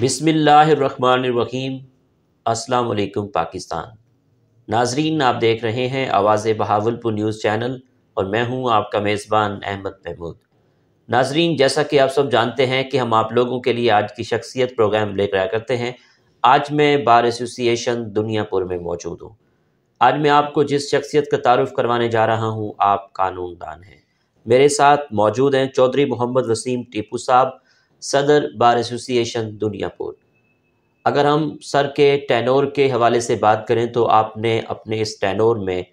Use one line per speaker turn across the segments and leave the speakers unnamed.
बिसमीम अस्सलाम पाकिस्तान नाजरीन आप देख रहे हैं आवाज़ बहावलपुर न्यूज़ चैनल और मैं हूं आपका मेज़बान अहमद महमूद नाजरीन जैसा कि आप सब जानते हैं कि हम आप लोगों के लिए आज की शख्सियत प्रोग्राम लेकर आया करते हैं आज मैं बार एसोसिएशन दुनियापुर में मौजूद हूँ आज मैं आपको जिस शख्सियत का तारफ़ करवाने जा रहा हूँ आप कानूनदान हैं मेरे साथ मौजूद हैं चौधरी मोहम्मद वसीम टीपू साहब सदर बार एसोसिएशन दुनियापुर अगर हम सर के टेनोर के हवाले से बात करें तो आपने अपने इस टेनोर में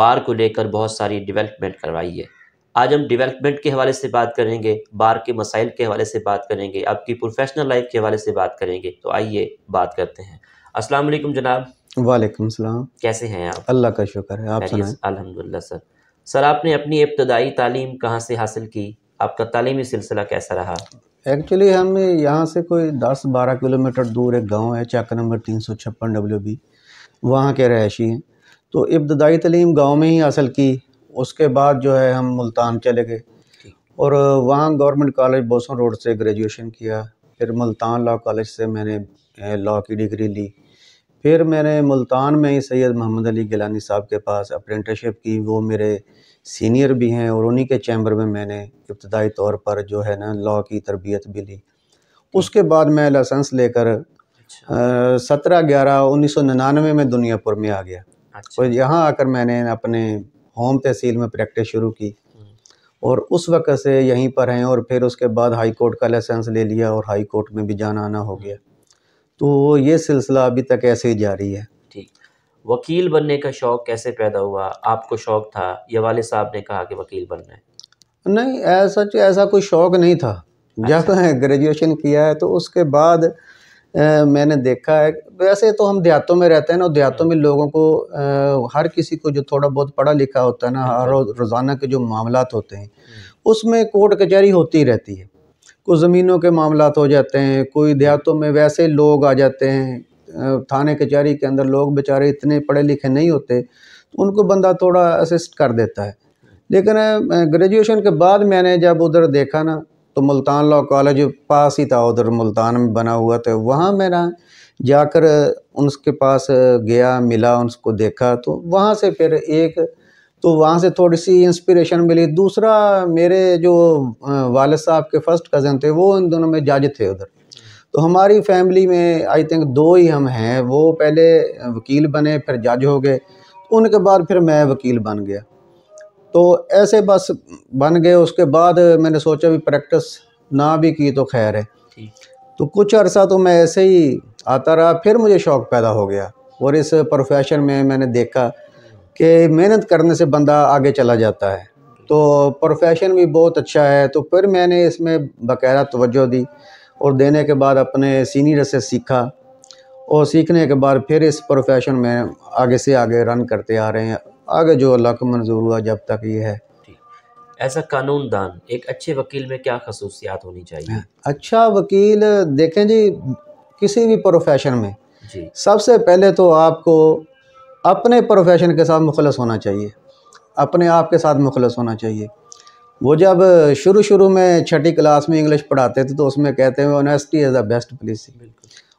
बार को लेकर बहुत सारी डेवलपमेंट करवाई है आज हम डेवलपमेंट के हवाले से बात करेंगे बार के मसाइल के हवाले से बात करेंगे आपकी प्रोफेशनल लाइफ के हवाले से बात करेंगे तो आइए बात करते हैं अस्सलाम वालेकुम जनाब
वालेकुम सलाम
कैसे हैं आप
अल्लाह का शुक्र है आप
अल्हम्दुलिल्लाह सर सर आपने अपनी इब्तदाई तालीम कहाँ से हासिल की आपका तालीमी सिलसिला कैसा रहा
एक्चुअली हम यहाँ से कोई दस बारह किलोमीटर दूर एक गांव है चक नंबर तीन सौ छप्पन डब्ल्यू बी वहाँ के रहशी हैं तो इब्तदाई तलीम गाँव में ही हासिल की उसके बाद जो है हम मुल्तान चले गए और वहाँ गवर्नमेंट कॉलेज बोसन रोड से ग्रेजुएशन किया फिर मुल्तान लॉ कॉलेज से मैंने लॉ की डिग्री ली फिर मैंने मुल्तान में ही सैयद मोहम्मद अली गिलानी साहब के पास अप्रेंटिसशिप की वो मेरे सीनियर भी हैं और उन्हीं के चैम्बर में मैंने इब्तदाई तौर पर जो है ना लॉ की तरबियत भी ली उसके बाद मैं लाइसेंस लेकर अच्छा। सत्रह ग्यारह उन्नीस सौ निन्यानवे में दुनियापुर में आ गया तो और यहाँ आकर मैंने अपने होम तहसील में प्रैक्टिस शुरू की हम्म। और उस वक्त से यहीं पर हैं और फिर उसके बाद हाई कोर्ट का लाइसेंस ले लिया और हाई कोर्ट में भी जाना आना हो हम्म। गया तो ये सिलसिला अभी तक ऐसे ही जारी है
वकील बनने का शौक़ कैसे पैदा हुआ आपको शौक़ था ये वाले साहब ने कहा कि वकील बनना है
नहीं ऐसा ऐसा कोई शौक़ नहीं था अच्छा। जब ग्रेजुएशन किया है तो उसके बाद आ, मैंने देखा है वैसे तो हम देहातों में रहते हैं ना देहातों में लोगों को आ, हर किसी को जो थोड़ा बहुत पढ़ा लिखा होता है ना हर अच्छा। रोज़ाना के जो मामला होते हैं हम्म। उसमें कोर्ट कचहरी होती रहती है कुछ ज़मीनों के मामला हो जाते हैं कोई देहातों में वैसे लोग आ जाते हैं थाने कचहरी के अंदर लोग बेचारे इतने पढ़े लिखे नहीं होते तो उनको बंदा थोड़ा असिस्ट कर देता है लेकिन ग्रेजुएशन के बाद मैंने जब उधर देखा ना तो मुल्तान लॉ कॉलेज पास ही था उधर मुल्तान में बना हुआ था वहाँ मेरा जाकर उनके पास गया मिला उनको देखा तो वहाँ से फिर एक तो वहाँ से थोड़ी सी इंस्पिरेशन मिली दूसरा मेरे जो वालद साहब के फ़र्स्ट कज़न थे वो इन दोनों में जज थे उधर तो हमारी फैमिली में आई थिंक दो ही हम हैं वो पहले वकील बने फिर जज हो गए उनके बाद फिर मैं वकील बन गया तो ऐसे बस बन गए उसके बाद मैंने सोचा भी प्रैक्टिस ना भी की तो खैर है तो कुछ अरसा तो मैं ऐसे ही आता रहा फिर मुझे शौक़ पैदा हो गया और इस प्रोफेशन में मैंने देखा कि मेहनत करने से बंदा आगे चला जाता है तो प्रोफेशन भी बहुत अच्छा है तो फिर मैंने इसमें बकायदा तवज्जो दी और देने के बाद अपने सीनियर से सीखा और सीखने के बाद फिर इस प्रोफेशन में आगे से आगे रन करते आ रहे हैं आगे जो अल्लाह को मंजूर हुआ जब तक ये है
ऐसा कानून दान एक अच्छे वकील में क्या खसूसियात होनी चाहिए
अच्छा वकील देखें जी किसी भी प्रोफेशन में जी सबसे पहले तो आपको अपने प्रोफेशन के साथ मुखलस होना चाहिए अपने आप के साथ मुखलस होना चाहिए वो जब शुरू शुरू में छठी क्लास में इंग्लिश पढ़ाते थे तो उसमें कहते हैं honesty is the best policy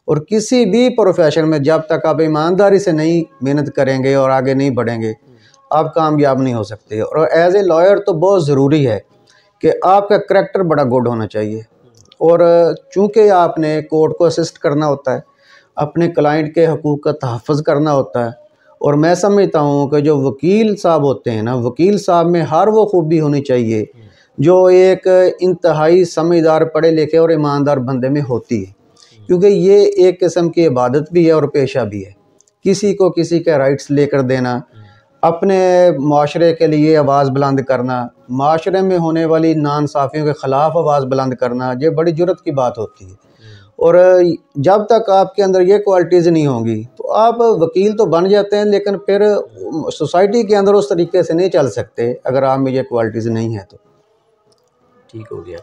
और किसी भी प्रोफेशन में जब तक आप ईमानदारी से नहीं मेहनत करेंगे और आगे नहीं बढ़ेंगे आप कामयाब नहीं हो सकते और एज ए लॉयर तो बहुत ज़रूरी है कि आपका करेक्टर बड़ा गुड होना चाहिए और चूँकि आपने कोर्ट को असिस्ट करना होता है अपने क्लाइंट के हकूक़ का तहफ़ करना होता है और मैं समझता हूँ कि जो वकील साहब होते हैं ना वकील साहब में हर वो खूबी होनी चाहिए जो एक इंतहाई समझदार पढ़े लिखे और ईमानदार बंदे में होती है क्योंकि ये एक किस्म की इबादत भी है और पेशा भी है किसी को किसी के राइट्स लेकर देना अपने माशरे के लिए आवाज़ बुलंद करना माशरे में होने वाली नानसाफ़ियों के ख़िलाफ़ आवाज़ बुलंद करना ये बड़ी जरूरत की बात होती है और जब तक आपके अंदर ये क्वालिटीज़ नहीं होंगी तो आप वकील तो बन जाते हैं लेकिन फिर सोसाइटी के अंदर उस तरीके से नहीं चल सकते अगर आप में ये क्वालिटीज़ नहीं है तो
ठीक हो गया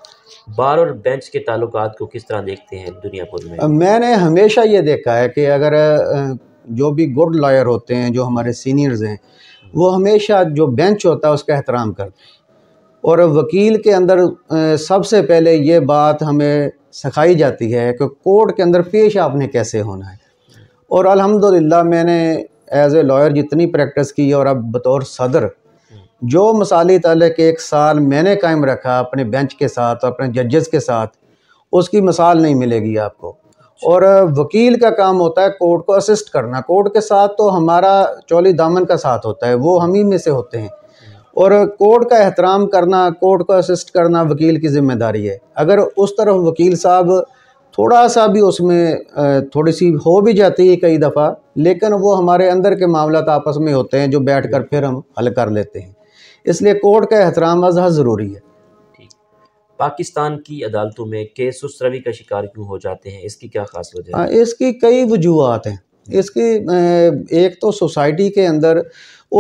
बार और बेंच के ताल्लुक को किस तरह देखते हैं दुनिया भर में मैंने
हमेशा ये देखा है कि अगर जो भी गुड लॉयर होते हैं जो हमारे सीनियर्स हैं वो हमेशा जो बेंच होता है उसका एहतराम करते हैं और वकील के अंदर सबसे पहले ये बात हमें सिखाई जाती है कि कोर्ट के अंदर पेश आपने कैसे होना है और अल्हम्दुलिल्लाह मैंने एज ए लॉयर जितनी प्रैक्टिस की और अब बतौर सदर जो मसाली तले के एक साल मैंने कायम रखा अपने बेंच के साथ और अपने जजेस के साथ उसकी मिसाल नहीं मिलेगी आपको और वकील का काम होता है कोर्ट को असिस्ट करना कोर्ट के साथ तो हमारा चौली दामन का साथ होता है वो हम ही में से होते हैं और कोर्ट का एहतराम करना कोर्ट को असिस्ट करना वकील की ज़िम्मेदारी है अगर उस तरफ वकील साहब थोड़ा सा भी उसमें थोड़ी सी हो भी जाती है कई दफ़ा लेकिन वो हमारे अंदर के मामला आपस में होते हैं जो बैठ कर फिर हम हल कर लेते हैं इसलिए कोर्ट का एहतराम अजह ज़रूरी है
पाकिस्तान की अदालतों में केस उस रवि का शिकार क्यों हो जाते हैं इसकी क्या खास वजह हाँ,
इसकी कई वजूहत हैं इसकी एक तो सोसाइटी के अंदर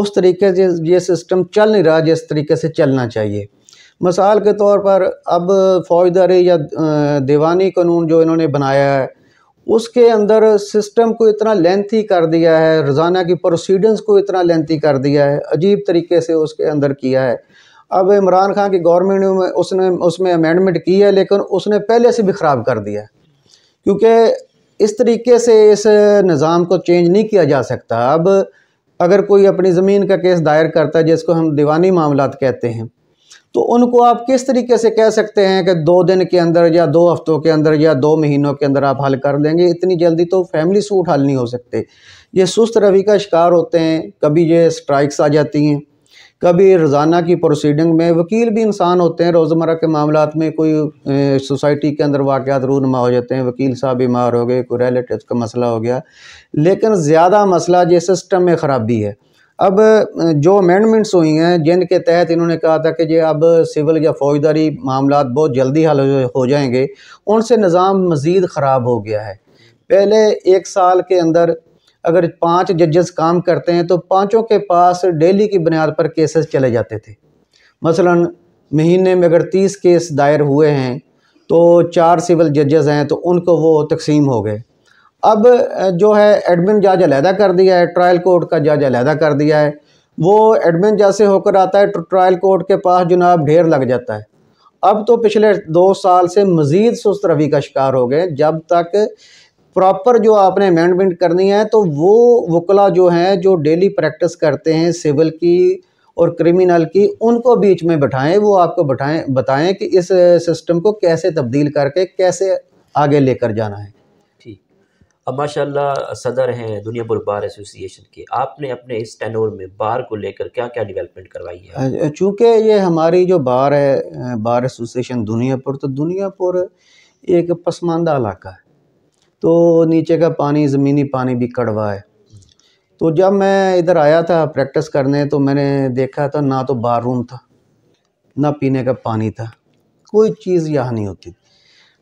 उस तरीके से ये सिस्टम चल नहीं रहा जिस तरीके से चलना चाहिए मिसाल के तौर पर अब फौजदारी या दीवानी कानून जो इन्होंने बनाया है उसके अंदर सिस्टम को इतना लेंथी कर दिया है रोज़ाना की प्रोसीडेंस को इतना लेंथी कर दिया है अजीब तरीके से उसके अंदर किया है अब इमरान खान की गवर्नमेंट में उसने उसमें अमेंडमेंट की है लेकिन उसने पहले से भी ख़राब कर दिया क्योंकि इस तरीके से इस निज़ाम को चेंज नहीं किया जा सकता अब अगर कोई अपनी ज़मीन का केस दायर करता है जिसको हम दीवानी मामला कहते हैं तो उनको आप किस तरीके से कह सकते हैं कि दो दिन के अंदर या दो हफ्तों के अंदर या दो महीनों के अंदर आप हल कर देंगे इतनी जल्दी तो फैमिली सूट हल नहीं हो सकते ये सुस्त रवि का शिकार होते हैं कभी ये स्ट्राइक्स आ जाती हैं कभी रोज़ाना की प्रोसीडिंग में वकील भी इंसान होते हैं रोज़मर्रा के मामला में कोई सोसाइटी के अंदर वाक़ात रूनमा हो जाते हैं वकील साहब बीमार हो गए कोई रिलेटिव का मसला हो गया लेकिन ज़्यादा मसला ये सिस्टम में ख़राबी है अब जो अमेंडमेंट्स हुई हैं जिनके तहत इन्होंने कहा था कि ये अब सिविल या फौजदारी मामला बहुत जल्दी हल हो जाएंगे उनसे निज़ाम मज़ीद ख़राब हो गया है पहले एक साल के अंदर अगर पाँच जजेस काम करते हैं तो पाँचों के पास डेली की बुनियाद पर केसेस चले जाते थे मसलन महीने में अगर तीस केस दायर हुए हैं तो चार सिविल जजेस हैं तो उनको वो तकसीम हो गए अब जो है एडमिन जज अलहदा कर दिया है ट्रायल कोर्ट का जज अलहदा कर दिया है वो एडमिन जज से होकर आता है तो ट्रायल कोर्ट के पास जनाब ढेर लग जाता है अब तो पिछले दो साल से मज़ीद सुस्त रवि का शिकार हो गए जब तक प्रॉपर जो आपने अमेंडमेंट करनी है तो वो वकला जो हैं जो डेली प्रैक्टिस करते हैं सिविल की और क्रिमिनल की उनको बीच में बैठाएं वो आपको बैठाएँ बताएं कि इस सिस्टम को कैसे तब्दील करके कैसे आगे लेकर जाना है ठीक
अब माशाल्लाह सदर हैं दुनिया भर बार एसोसिएशन के आपने अपने इस टेनोर में बार को लेकर क्या क्या डेवलपमेंट करवाई
है चूँकि ये हमारी जो बार है बार एसोसिएशन दुनियापुर तो दुनियापुर एक पसमानदा इलाका है तो नीचे का पानी ज़मीनी पानी भी कड़वा है तो जब मैं इधर आया था प्रैक्टिस करने तो मैंने देखा था ना तो बाथरूम था ना पीने का पानी था कोई चीज़ यहाँ नहीं होती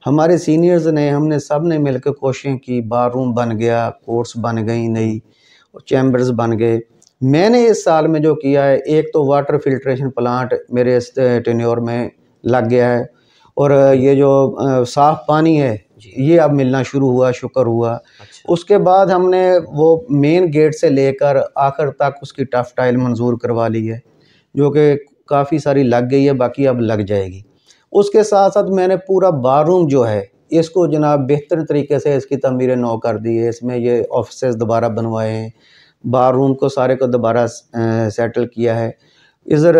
हमारे सीनियर्स ने हमने सब ने मिल कर कोशिशें की बाथरूम बन गया कोर्स बन गई नई चैम्बर्स बन गए मैंने इस साल में जो किया है एक तो वाटर फिल्ट्रेशन प्लांट मेरे इस टेन्योर में लग गया है और ये जो साफ़ पानी है ये अब मिलना शुरू हुआ शुक्र हुआ अच्छा। उसके बाद हमने वो मेन गेट से लेकर आखिर तक उसकी टफ टाइल मंजूर करवा ली है जो कि काफ़ी सारी लग गई है बाकी अब लग जाएगी उसके साथ साथ मैंने पूरा बाथरूम जो है इसको जनाब बेहतर तरीके से इसकी तमीर नौ कर दी है इसमें ये ऑफिस दोबारा बनवाए हैं बार रूम को सारे को दोबारा सेटल किया है इधर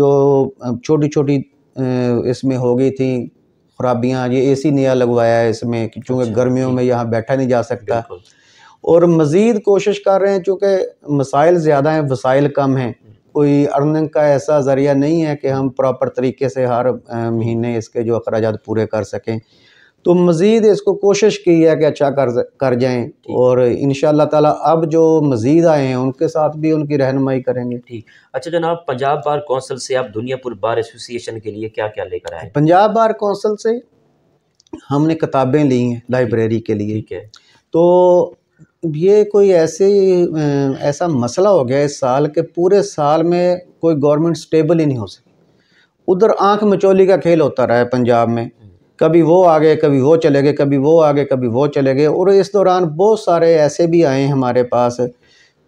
जो छोटी छोटी इसमें हो गई थी खराबियाँ ये ए सी नया लगवाया है इसमें क्योंकि अच्छा, गर्मियों में यहाँ बैठा नहीं जा सकता और मज़ीद कोशिश कर रहे हैं चूँकि मसाइल ज़्यादा हैं वसाइल कम हैं कोई अर्निंग का ऐसा ज़रिया नहीं है कि हम प्रॉपर तरीके से हर महीने इसके जो अखराज पूरे कर सकें तो मज़ीद इसको कोशिश की है कि अच्छा कर कर जाएँ और इन शाह अब जो मज़ीद आए हैं उनके साथ भी उनकी रहनमाई करेंगे ठीक
अच्छा जनाब पंजाब बार कौंसिल से आप दुनियापुर बार एसोसिएशन के लिए क्या क्या लेकर आए
पंजाब बार कौंसिल से हमने किताबें ली हैं लाइब्रेरी के लिए ठीक है तो ये कोई ऐसे ऐसा मसला हो गया इस साल के पूरे साल में कोई गवर्नमेंट स्टेबल ही नहीं हो सकी उधर आंख मचोली का खेल होता रहा है पंजाब में कभी वो आ गए कभी वो चले गए कभी वो आ गए कभी वो चले गए और इस दौरान बहुत सारे ऐसे भी आए हमारे पास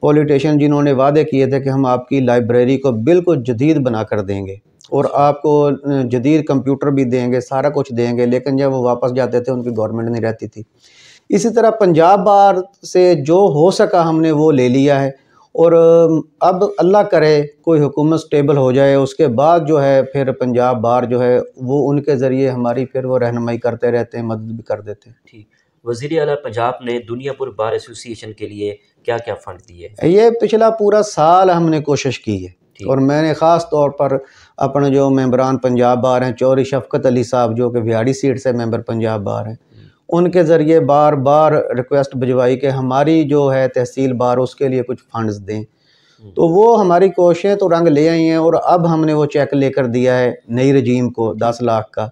पॉलिटिशन जिन्होंने वादे किए थे कि हम आपकी लाइब्रेरी को बिल्कुल जदीद बना कर देंगे और आपको जदीद कंप्यूटर भी देंगे सारा कुछ देंगे लेकिन जब वो वापस जाते थे उनकी गवर्नमेंट नहीं रहती थी इसी तरह पंजाब बार से जो हो सका हमने वो ले लिया है और अब अल्लाह करे कोई हुकूमत स्टेबल हो जाए उसके बाद जो है फिर पंजाब बार जो है वो उनके ज़रिए हमारी फिर वो रहनमई करते रहते हैं मदद भी कर देते हैं ठीक
वज़ी अल पंजाब ने दुनियापुर बार एसोसिएशन के लिए क्या क्या फ़ंड दिए
ये पिछला पूरा साल हमने कोशिश की है और मैंने ख़ास तौर पर अपने जो मेम्बरान पंजाब बार हैं चौरी शफकत अली साहब जो कि बिहारी सीट से मेम्बर पंजाब बार हैं उनके ज़रिए बार बार रिक्वेस्ट भिजवाई कि हमारी जो है तहसील बार उसके लिए कुछ फंड्स दें तो वो हमारी कोशिशें तो रंग ले आई हैं और अब हमने वो चेक लेकर दिया है नई रजीम को दस लाख का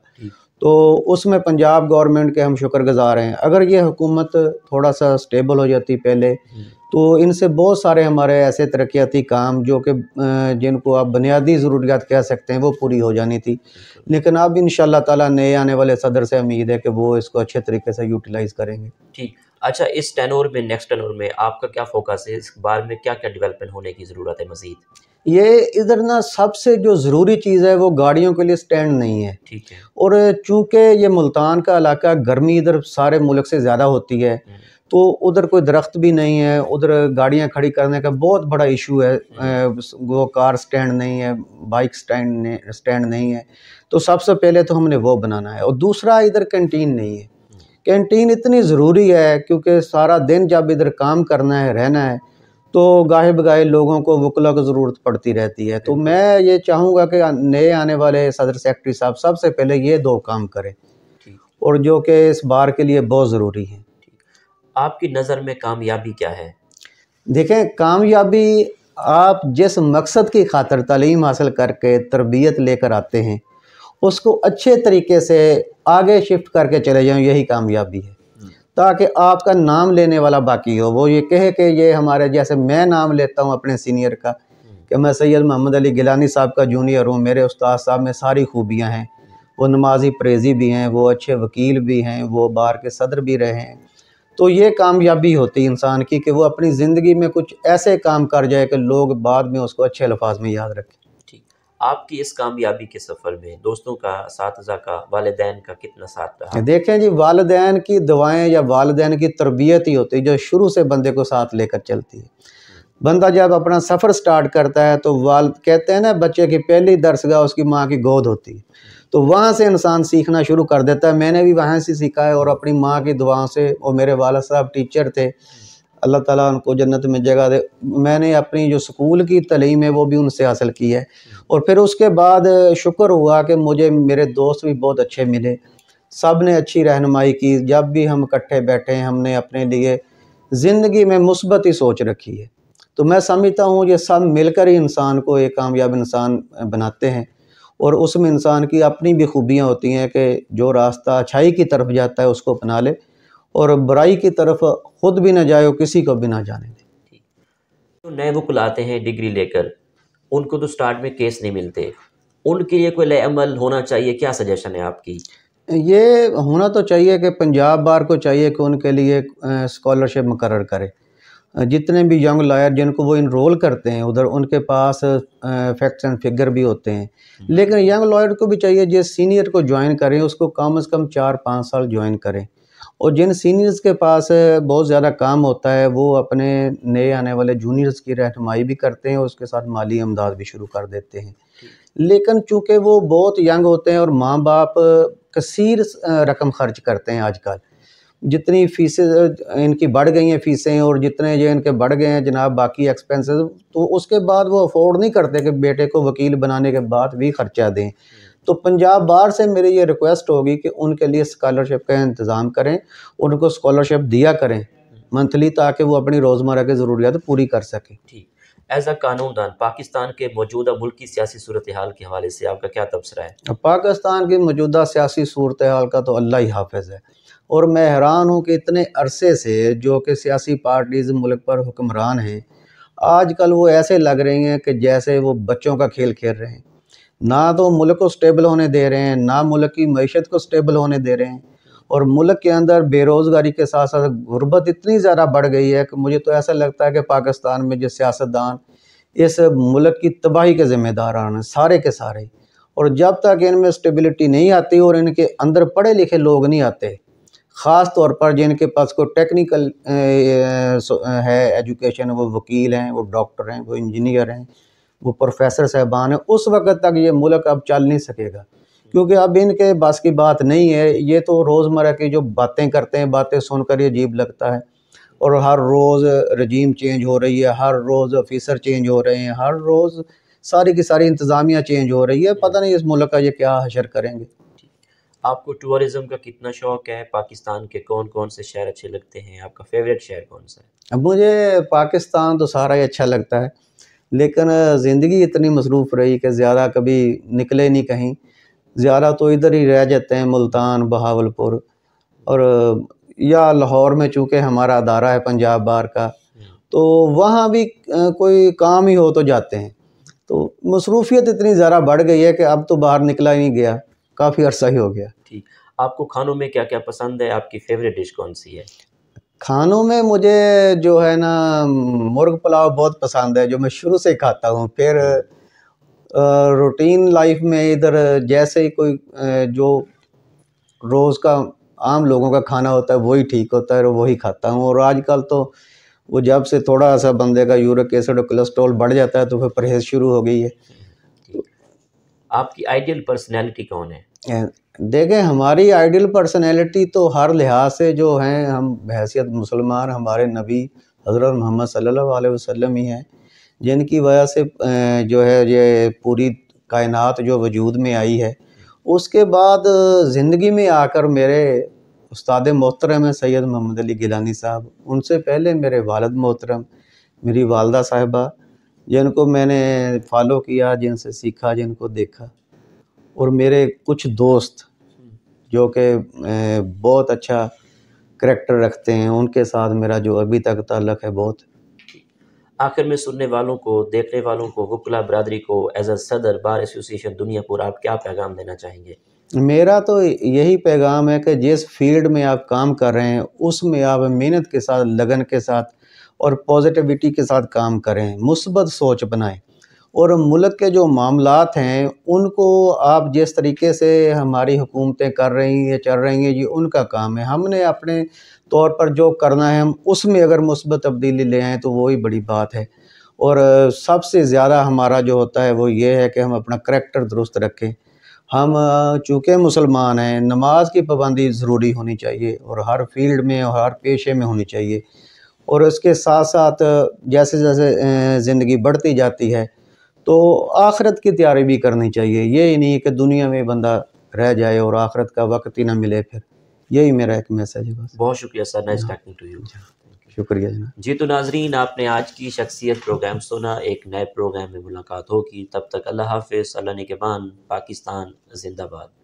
तो उसमें पंजाब गवर्नमेंट के हम शुक्र गुज़ार हैं अगर ये हुकूमत थोड़ा सा स्टेबल हो जाती पहले तो इनसे बहुत सारे हमारे ऐसे तरक्याती काम जो कि जिनको आप बुनियादी ज़रूरियात कह सकते हैं वो पूरी हो जानी थी लेकिन अब इन शाह तला नए आने वाले सदर से उम्मीद है कि वो इसको अच्छे तरीके से यूटिलाइज़ करेंगे ठीक
अच्छा इस टेनोर में नेक्स्ट टेनोर में आपका क्या फोकस है इस बार में क्या क्या डेवलपमेंट होने की ज़रूरत है मज़ीद
ये इधर ना सबसे जो ज़रूरी चीज़ है वो गाड़ियों के लिए स्टैंड नहीं है ठीक है और चूँकि ये मुल्तान का इलाका गर्मी इधर सारे मुल्क से ज़्यादा होती है हम्म। तो उधर कोई दरख्त भी नहीं है उधर गाड़ियाँ खड़ी करने का बहुत बड़ा इशू है हम्म। वो कार स्टैंड नहीं है बाइक स्टैंड स्टैंड नहीं है तो सबसे पहले तो हमने वो बनाना है और दूसरा इधर कैंटीन नहीं है कैंटीन इतनी ज़रूरी है क्योंकि सारा दिन जब इधर काम करना है रहना है तो गाहे बगाहे लोगों को वकला की ज़रूरत पड़ती रहती है तो मैं ये चाहूँगा कि नए आने वाले सदर सेक्रेटरी साहब सबसे पहले ये दो काम करें और जो कि इस बार के लिए बहुत ज़रूरी है
आपकी नज़र में कामयाबी क्या है
देखें कामयाबी आप जिस मकसद की खातर तलीम हासिल करके तरबियत लेकर आते हैं उसको अच्छे तरीके से आगे शिफ्ट करके चले जाएँ यही कामयाबी है हम्म। ताकि आपका नाम लेने वाला बाकी हो वो ये कहे कि ये हमारे जैसे मैं नाम लेता हूँ अपने सीनियर का हम्म। कि मैं सैयद मोहम्मद अली गिलानी साहब का जूनियर हूँ मेरे उस्ताद साहब में सारी खूबियाँ हैं वो नमाजी परेजी भी हैं वो अच्छे वकील भी हैं वो बार के सदर भी रहे हैं तो ये कामयाबी होती इंसान की कि वो अपनी ज़िंदगी में कुछ ऐसे काम कर जाए कि लोग बाद में उसको अच्छे अल्फाज में याद रखें आपकी
इस कामयाबी के सफ़र में दोस्तों का साथ का वालदेन का कितना साथ रहा
देखें जी वालदेन की दवाएं या वालदेन की तरबियत ही होती है जो शुरू से बंदे को साथ लेकर चलती है बंदा जब अपना सफ़र स्टार्ट करता है तो वाल कहते हैं ना बच्चे की पहली दरसगाह उसकी माँ की गोद होती है तो वहाँ से इंसान सीखना शुरू कर देता है मैंने भी वहाँ से सीखा है और अपनी माँ की दुआओं से और मेरे वालद साहब टीचर थे अल्लाह ताला उनको जन्नत में जगह दे मैंने अपनी जो स्कूल की तलीम है वो भी उनसे हासिल की है और फिर उसके बाद शुक्र हुआ कि मुझे मेरे दोस्त भी बहुत अच्छे मिले सब ने अच्छी रहनमाई की जब भी हम इकट्ठे बैठे हमने अपने लिए ज़िंदगी में मुस्बत ही सोच रखी है तो मैं समझता हूँ ये सब मिलकर ही इंसान को एक कामयाब इंसान बनाते हैं और उसमें इंसान की अपनी भी खूबियाँ होती हैं कि जो रास्ता अच्छाई की तरफ जाता है उसको अपना ले और बुराई की तरफ खुद भी ना जाए और किसी को भी ना जाने दें
तो नए वकुल आते हैं डिग्री लेकर उनको तो स्टार्ट में केस नहीं मिलते उनके लिए कोई अमल होना चाहिए क्या सजेशन है आपकी
ये होना तो चाहिए कि पंजाब बार को चाहिए कि उनके लिए स्कॉलरशिप मुकर करे जितने भी यंग लॉयर जिनको वो इनरोल करते हैं उधर उनके पास फैक्ट्स एंड फिगर भी होते हैं लेकिन यंग लॉयर को भी चाहिए जिस सीनियर को ज्वाइन करें उसको कम अज़ कम चार पाँच साल ज्वाइन करें और जिन सीनियर्स के पास बहुत ज़्यादा काम होता है वो अपने नए आने वाले जूनियर्स की रहनमाई भी करते हैं और उसके साथ माली अमदाद भी शुरू कर देते हैं लेकिन चूँकि वो बहुत यंग होते हैं और माँ बाप कसीर रकम खर्च करते हैं आजकल जितनी फीसें इनकी बढ़ गई हैं फीसें और जितने जो इनके बढ़ गए हैं जनाब बाकी एक्सपेंसेस तो उसके बाद वो अफोर्ड नहीं करते कि बेटे को वकील बनाने के बाद भी ख़र्चा दें तो पंजाब बार से मेरी ये रिक्वेस्ट होगी कि उनके लिए स्कॉलरशिप का इंतज़ाम करें उनको स्कॉलरशिप दिया करें मंथली ताकि वो अपनी रोज़मर्रा की ज़रूरियात पूरी कर सकें ठीक
एज अ कानूनदान पाकिस्तान के मौजूदा मुल्क की सियासी सूरत हाल के हवाले से आपका क्या तबसरा है
पाकिस्तान की मौजूदा सियासी सूरत हाल का तो अल्लाह ही हाफिज है और मैं हैरान हूँ कि इतने अरसे से जो कि सियासी पार्टीज़ मुल्क पर हुक्मरान हैं आजकल वो ऐसे लग रही हैं कि जैसे वो बच्चों का खेल खेल रहे हैं ना तो मुल्क को स्टेबल होने दे रहे हैं ना मुल्क की मीशत को स्टेबल होने दे रहे हैं और मुल्क के अंदर बेरोज़गारी के साथ साथ गुर्बत इतनी ज़्यादा बढ़ गई है कि मुझे तो ऐसा लगता है कि पाकिस्तान में जो सियासतदान इस मुल्क की तबाही के जिम्मेदार हैं सारे के सारे और जब तक इनमें स्टेबिलिटी नहीं आती और इनके अंदर पढ़े लिखे लोग नहीं आते ख़ास तौर पर जिनके पास कोई टेक्निकल है एजुकेशन वो वकील हैं वो डॉक्टर हैं वो इंजीनियर हैं वो प्रोफेसर साहबान हैं उस वक़्त तक ये मुल्क अब चल नहीं सकेगा क्योंकि अब इनके बस की बात नहीं है ये तो रोज़मर्रा की जो बातें करते हैं बातें सुनकर ये अजीब लगता है और हर रोज़ रजीम चेंज हो रही है हर रोज़ ऑफिसर चेंज हो रहे हैं हर रोज़ सारी की सारी इंतज़ामिया चेंज हो रही है पता नहीं इस मुल्क का ये क्या हशर करेंगे
आपको टूरिज़म का कितना शौक है पाकिस्तान के कौन कौन से शहर अच्छे लगते हैं आपका फेवरेट शहर कौन सा
है मुझे पाकिस्तान तो सारा ही अच्छा लगता है लेकिन ज़िंदगी इतनी मसरूफ़ रही कि ज़्यादा कभी निकले नहीं कहीं ज़्यादा तो इधर ही रह जाते हैं मुल्तान बहावलपुर और या लाहौर में चूँकि हमारा अदारा है पंजाब बार का तो वहाँ भी कोई काम ही हो तो जाते हैं तो मसरूफियत इतनी ज़्यादा बढ़ गई है कि अब तो बाहर निकला ही नहीं गया काफ़ी अरसा ही हो गया ठीक
आपको खानों में क्या क्या पसंद है आपकी फेवरेट डिश कौन सी है
खानों में मुझे जो है ना मुर्ग पुलाव बहुत पसंद है जो मैं शुरू से खाता हूँ फिर रूटीन लाइफ में इधर जैसे ही कोई जो रोज़ का आम लोगों का खाना होता है वही ठीक होता है और वही खाता हूँ और आजकल तो वो जब से थोड़ा सा बंदे का यूरिक एसिड और कोलेस्ट्रॉल बढ़ जाता है तो फिर परहेज शुरू हो गई है
आपकी आइडियल पर्सनैलिटी कौन है
देखें हमारी आइडियल पर्सनैलिटी तो हर लिहाज से जो हैं हम बहसीत मुसलमान हमारे नबी हज़रत मोहम्मद सल्ला वसलम ही हैं जिनकी वजह से जो है ये पूरी कायनात जो वजूद में आई है उसके बाद ज़िंदगी में आकर मेरे उस्ताद मोहतरम हैं सैयद मोहम्मद अली गिलानी साहब उनसे पहले मेरे वालद मोहतरम मेरी वालदा साहबा जिनको मैंने फॉलो किया जिनसे सीखा जिनको देखा और मेरे कुछ दोस्त जो कि बहुत अच्छा करेक्टर रखते हैं उनके साथ मेरा जो अभी तक ताल्लक है बहुत
आखिर में सुनने वालों को देखने वालों को गुपला बरदरी को एज अ सदर बार एसोसिएशन दुनियापुर आप क्या पैगाम देना चाहेंगे
मेरा तो यही पैगाम है कि जिस फील्ड में आप काम कर रहे हैं उसमें आप मेहनत के साथ लगन के साथ और पॉजिटिविटी के साथ काम करें मुस्बत सोच बनाएं और मुल्क के जो मामलात हैं उनको आप जिस तरीके से हमारी हुकूमतें कर रही हैं चल रही हैं ये उनका काम है हमने अपने तौर पर जो करना है हम उसमें अगर मुस्बत तब्दीली ले आएँ तो वही बड़ी बात है और सबसे ज़्यादा हमारा जो होता है वो ये है कि हम अपना करेक्टर दुरुस्त रखें हम चूँकि मुसलमान हैं नमाज की पाबंदी ज़रूरी होनी चाहिए और हर फील्ड में और हर पेशे में होनी चाहिए और उसके साथ साथ जैसे जैसे ज़िंदगी बढ़ती जाती है तो आखरत की तैयारी भी करनी चाहिए यही नहीं कि दुनिया में बंदा रह जाए और आखरत का वक्त ही ना मिले फिर यही मेरा एक मैसेज है बस
बहुत शुक्रिया sir nice talking to you शुक्रिया जना जी तो नाजरीन आपने आज की शख्सियत प्रोग्राम सुना एक नए प्रोग्राम में मुलाकात होगी तब तक अल्लाह हाफिज़ अल्लाह के पाकिस्तान जिंदाबाद